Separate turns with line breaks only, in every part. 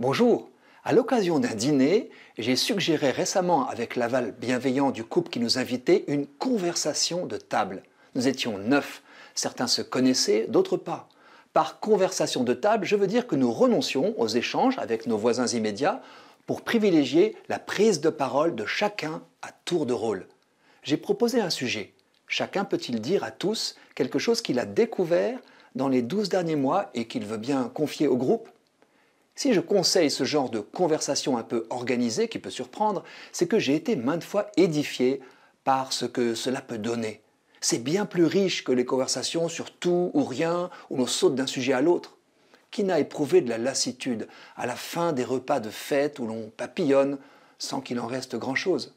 Bonjour À l'occasion d'un dîner, j'ai suggéré récemment, avec l'aval bienveillant du couple qui nous invitait, une conversation de table. Nous étions neuf. Certains se connaissaient, d'autres pas. Par conversation de table, je veux dire que nous renoncions aux échanges avec nos voisins immédiats pour privilégier la prise de parole de chacun à tour de rôle. J'ai proposé un sujet. Chacun peut-il dire à tous quelque chose qu'il a découvert dans les douze derniers mois et qu'il veut bien confier au groupe si je conseille ce genre de conversation un peu organisée qui peut surprendre, c'est que j'ai été maintes fois édifié par ce que cela peut donner. C'est bien plus riche que les conversations sur tout ou rien où l'on saute d'un sujet à l'autre. Qui n'a éprouvé de la lassitude à la fin des repas de fête où l'on papillonne sans qu'il en reste grand-chose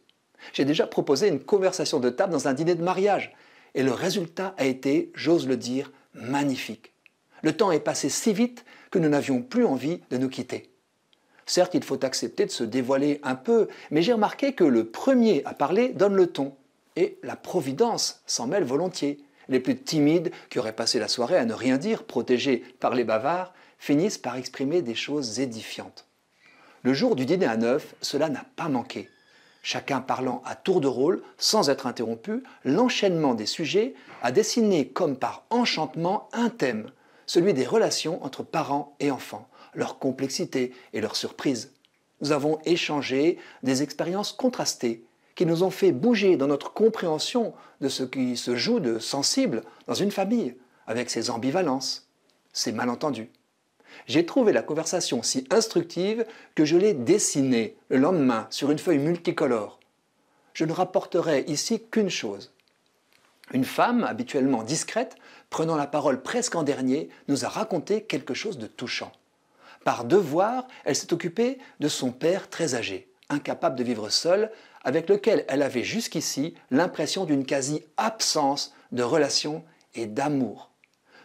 J'ai déjà proposé une conversation de table dans un dîner de mariage et le résultat a été, j'ose le dire, magnifique. Le temps est passé si vite que nous n'avions plus envie de nous quitter. Certes, il faut accepter de se dévoiler un peu, mais j'ai remarqué que le premier à parler donne le ton, et la Providence s'en mêle volontiers. Les plus timides, qui auraient passé la soirée à ne rien dire, protégés par les bavards, finissent par exprimer des choses édifiantes. Le jour du dîner à neuf, cela n'a pas manqué. Chacun parlant à tour de rôle, sans être interrompu, l'enchaînement des sujets a dessiné comme par enchantement un thème, celui des relations entre parents et enfants, leur complexité et leur surprise. Nous avons échangé des expériences contrastées qui nous ont fait bouger dans notre compréhension de ce qui se joue de sensible dans une famille, avec ses ambivalences, ses malentendus. J'ai trouvé la conversation si instructive que je l'ai dessinée le lendemain sur une feuille multicolore. Je ne rapporterai ici qu'une chose, une femme, habituellement discrète, prenant la parole presque en dernier, nous a raconté quelque chose de touchant. Par devoir, elle s'est occupée de son père très âgé, incapable de vivre seul, avec lequel elle avait jusqu'ici l'impression d'une quasi-absence de relation et d'amour.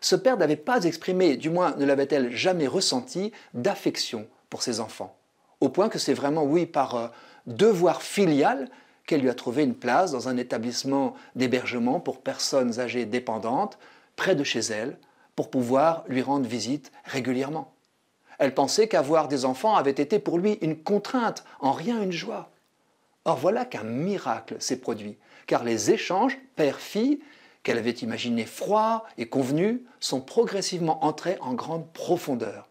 Ce père n'avait pas exprimé, du moins ne l'avait-elle jamais ressenti, d'affection pour ses enfants. Au point que c'est vraiment, oui, par euh, devoir filial qu'elle lui a trouvé une place dans un établissement d'hébergement pour personnes âgées dépendantes près de chez elle pour pouvoir lui rendre visite régulièrement. Elle pensait qu'avoir des enfants avait été pour lui une contrainte, en rien une joie. Or voilà qu'un miracle s'est produit, car les échanges père-fille, qu'elle avait imaginés froids et convenus, sont progressivement entrés en grande profondeur.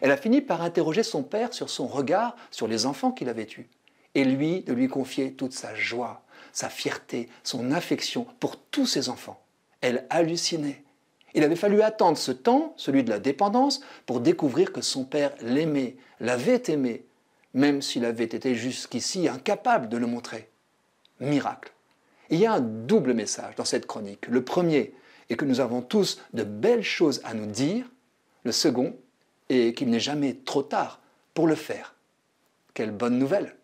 Elle a fini par interroger son père sur son regard sur les enfants qu'il avait eus et lui de lui confier toute sa joie, sa fierté, son affection pour tous ses enfants. Elle hallucinait. Il avait fallu attendre ce temps, celui de la dépendance, pour découvrir que son père l'aimait, l'avait aimé, même s'il avait été jusqu'ici incapable de le montrer. Miracle. Il y a un double message dans cette chronique. Le premier est que nous avons tous de belles choses à nous dire. Le second est qu'il n'est jamais trop tard pour le faire. Quelle bonne nouvelle